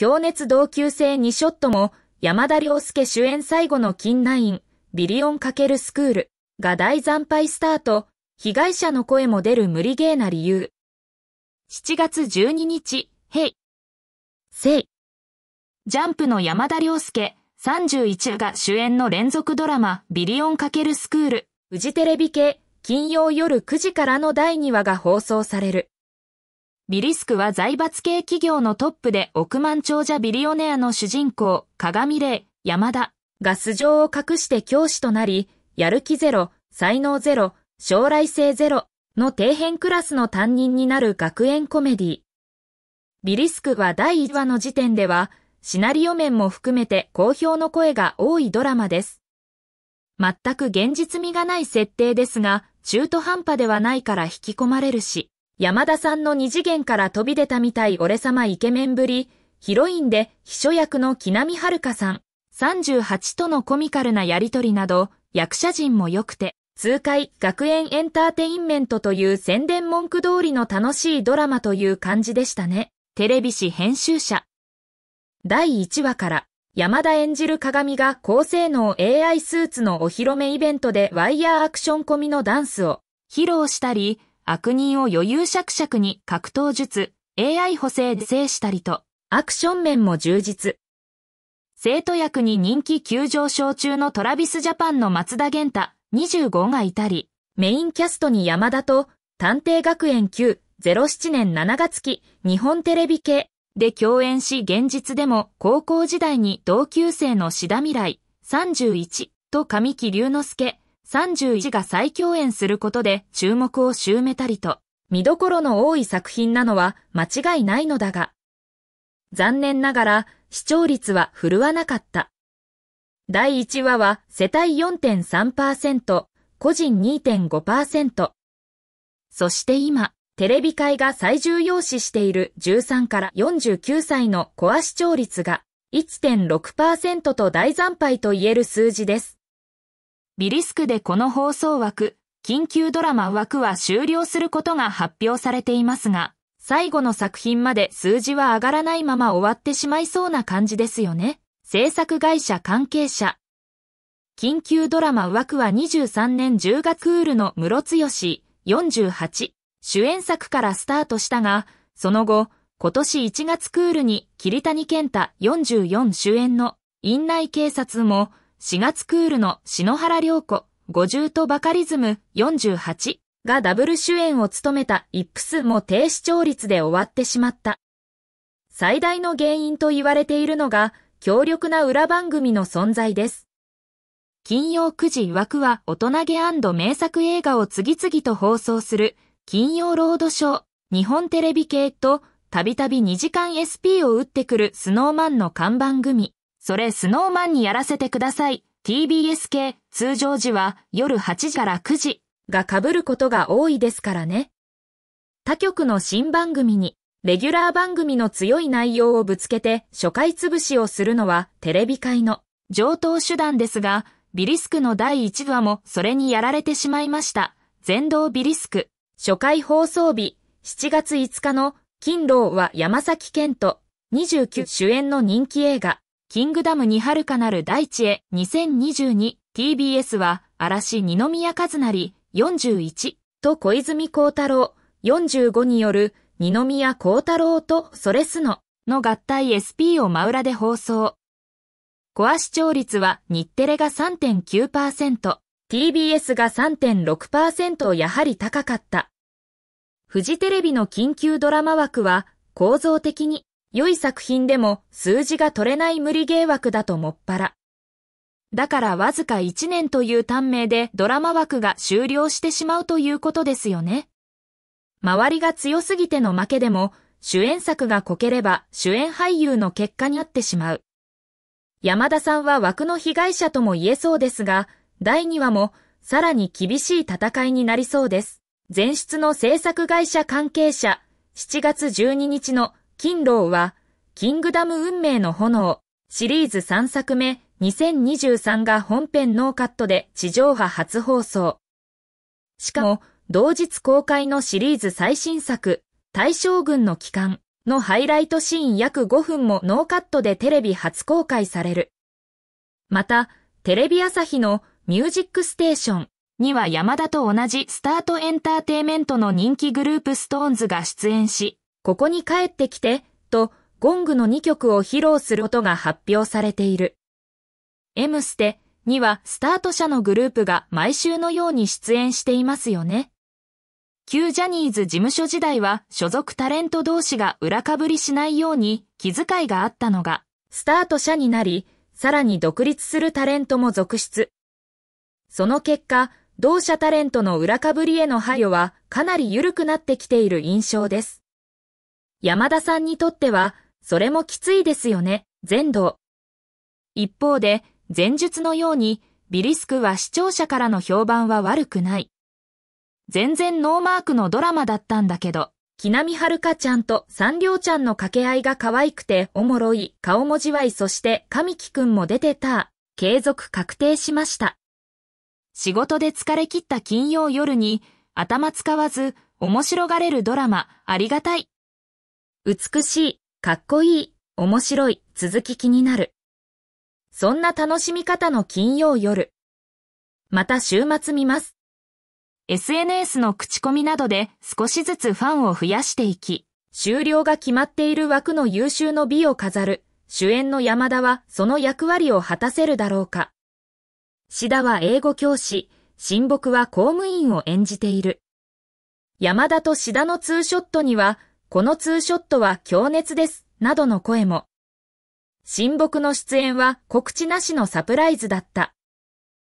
強熱同級生2ショットも、山田涼介主演最後の金ナイン、ビリオン×スクールが大惨敗スタート、被害者の声も出る無理ゲーな理由。7月12日、ヘイ。セイ。ジャンプの山田涼介、31が主演の連続ドラマ、ビリオン×スクール、フジテレビ系、金曜夜9時からの第2話が放送される。ビリスクは財閥系企業のトップで億万長者ビリオネアの主人公、鏡霊、山田が素性を隠して教師となり、やる気ゼロ、才能ゼロ、将来性ゼロの底辺クラスの担任になる学園コメディ。ビリスクは第1話の時点では、シナリオ面も含めて好評の声が多いドラマです。全く現実味がない設定ですが、中途半端ではないから引き込まれるし、山田さんの二次元から飛び出たみたい俺様イケメンぶり、ヒロインで秘書役の木南遥さん、38とのコミカルなやりとりなど、役者陣も良くて、痛快学園エンターテインメントという宣伝文句通りの楽しいドラマという感じでしたね。テレビ誌編集者。第1話から、山田演じる鏡が高性能 AI スーツのお披露目イベントでワイヤーアクション込みのダンスを披露したり、悪人を余裕しゃくしゃくに格闘術、AI 補正で制したりと、アクション面も充実。生徒役に人気急上昇中のトラビスジャパンの松田玄太25がいたり、メインキャストに山田と、探偵学園9、07年7月期、日本テレビ系で共演し現実でも高校時代に同級生の志田未来31と神木隆之介31が再共演することで注目を集めたりと、見どころの多い作品なのは間違いないのだが、残念ながら視聴率は振るわなかった。第1話は世帯4.3%、個人2.5%。そして今、テレビ界が最重要視している13から49歳のコア視聴率が1.6%と大惨敗と言える数字です。ビリスクでこの放送枠、緊急ドラマ枠は終了することが発表されていますが、最後の作品まで数字は上がらないまま終わってしまいそうな感じですよね。制作会社関係者。緊急ドラマ枠は23年10月クールの室津四48主演作からスタートしたが、その後、今年1月クールに桐谷健太44主演の院内警察も4月クールの篠原涼子、50とバカリズム48がダブル主演を務めたイップスも低視聴率で終わってしまった。最大の原因と言われているのが、強力な裏番組の存在です。金曜9時枠は大人げ名作映画を次々と放送する金曜ロードショー、日本テレビ系とたびたび2時間 SP を打ってくるスノーマンの看板組。それスノーマンにやらせてください。TBS 系通常時は夜8時から9時が被ることが多いですからね。他局の新番組にレギュラー番組の強い内容をぶつけて初回潰しをするのはテレビ界の上等手段ですが、ビリスクの第1話もそれにやられてしまいました。全道ビリスク。初回放送日、7月5日の金労は山崎健と29主演の人気映画、キングダムに遥かなる大地へ 2022TBS は嵐二宮和成41と小泉孝太郎45による二宮孝太郎とそれすのの合体 SP を真裏で放送。コア視聴率は日テレが3.9%、TBS が3.6%やはり高かった。フジテレビの緊急ドラマ枠は構造的に良い作品でも数字が取れない無理芸枠だともっぱら。だからわずか1年という短命でドラマ枠が終了してしまうということですよね。周りが強すぎての負けでも、主演作がこければ主演俳優の結果になってしまう。山田さんは枠の被害者とも言えそうですが、第2話もさらに厳しい戦いになりそうです。前出の制作会社関係者、7月12日の金労は、キングダム運命の炎、シリーズ3作目、2023が本編ノーカットで地上波初放送。しかも、同日公開のシリーズ最新作、大将軍の帰還のハイライトシーン約5分もノーカットでテレビ初公開される。また、テレビ朝日のミュージックステーションには山田と同じスタートエンターテイメントの人気グループストーンズが出演し、ここに帰ってきて、と、ゴングの2曲を披露することが発表されている。M ステにはスタート者のグループが毎週のように出演していますよね。旧ジャニーズ事務所時代は所属タレント同士が裏かぶりしないように気遣いがあったのが、スタート者になり、さらに独立するタレントも続出。その結果、同社タレントの裏かぶりへの配慮はかなり緩くなってきている印象です。山田さんにとっては、それもきついですよね、全土。一方で、前述のように、ビリスクは視聴者からの評判は悪くない。全然ノーマークのドラマだったんだけど、木南遥ちゃんと三両ちゃんの掛け合いが可愛くておもろい、顔文字わいそして神木くんも出てた、継続確定しました。仕事で疲れ切った金曜夜に、頭使わず、面白がれるドラマ、ありがたい。美しい、かっこいい、面白い、続き気になる。そんな楽しみ方の金曜夜。また週末見ます。SNS の口コミなどで少しずつファンを増やしていき、終了が決まっている枠の優秀の美を飾る、主演の山田はその役割を果たせるだろうか。志田は英語教師、新木は公務員を演じている。山田と志田のツーショットには、このツーショットは強烈です、などの声も。親睦の出演は告知なしのサプライズだった。